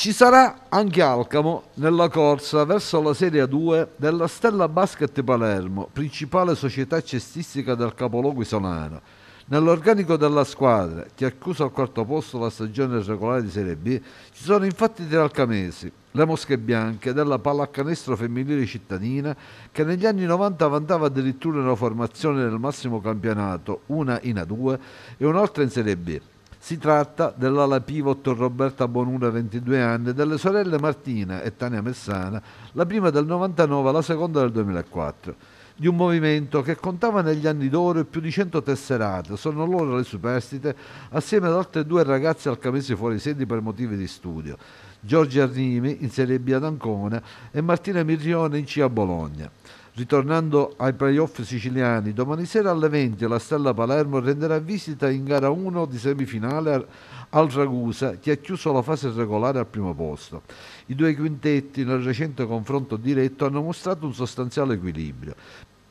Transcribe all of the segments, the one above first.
Ci sarà anche Alcamo nella corsa verso la Serie 2 della Stella Basket Palermo, principale società cestistica del capoluogo isolano. Nell'organico della squadra, che ha chiuso al quarto posto la stagione regolare di Serie B, ci sono infatti tre alcamesi, le Mosche Bianche della pallacanestro femminile cittadina, che negli anni 90 vantava addirittura una formazione nel massimo campionato, una in A2 e un'altra in Serie B. Si tratta dell'ala pivot Roberta Bonura, 22 anni, e delle sorelle Martina e Tania Messana, la prima del 99, la seconda del 2004 di un movimento che contava negli anni d'oro più di 100 tesserate, sono loro le superstite, assieme ad altre due ragazze alcamesi fuori sedi per motivi di studio, Giorgio Arrimi in Serie B ad Ancona e Martina Mirrione in C a Bologna. Ritornando ai playoff siciliani, domani sera alle 20 la Stella Palermo renderà visita in gara 1 di semifinale al Ragusa che ha chiuso la fase regolare al primo posto. I due quintetti nel recente confronto diretto hanno mostrato un sostanziale equilibrio.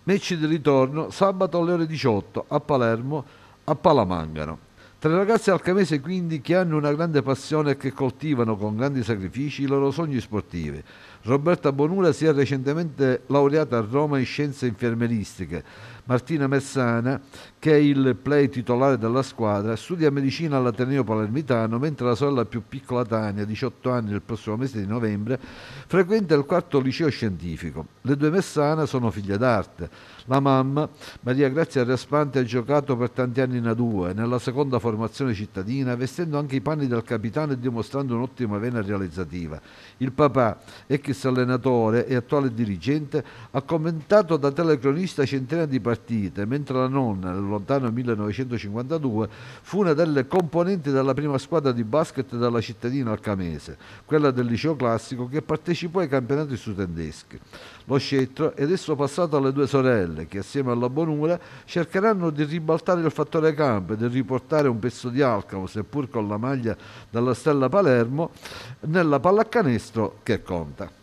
Match di ritorno sabato alle ore 18 a Palermo a Palamangano. Tra i ragazzi alcamese quindi che hanno una grande passione e che coltivano con grandi sacrifici i loro sogni sportivi, Roberta Bonura si è recentemente laureata a Roma in scienze infermeristiche. Martina Messana, che è il play titolare della squadra, studia medicina all'Ateneo Palermitano, mentre la sorella più piccola Tania, 18 anni nel prossimo mese di novembre, frequenta il quarto liceo scientifico. Le due Messana sono figlie d'arte. La mamma, Maria Grazia Raspante, ha giocato per tanti anni in A2, nella seconda formazione cittadina, vestendo anche i panni del capitano e dimostrando un'ottima vena realizzativa. Il papà è che ex allenatore e attuale dirigente, ha commentato da telecronista centinaia di partite, mentre la nonna, nel lontano 1952, fu una delle componenti della prima squadra di basket della cittadina alcamese, quella del liceo classico, che partecipò ai campionati studenteschi. Lo scettro è adesso passato alle due sorelle, che assieme alla Bonura cercheranno di ribaltare il fattore campo e di riportare un pezzo di alcamo, seppur con la maglia della Stella Palermo, nella pallacanestro che conta.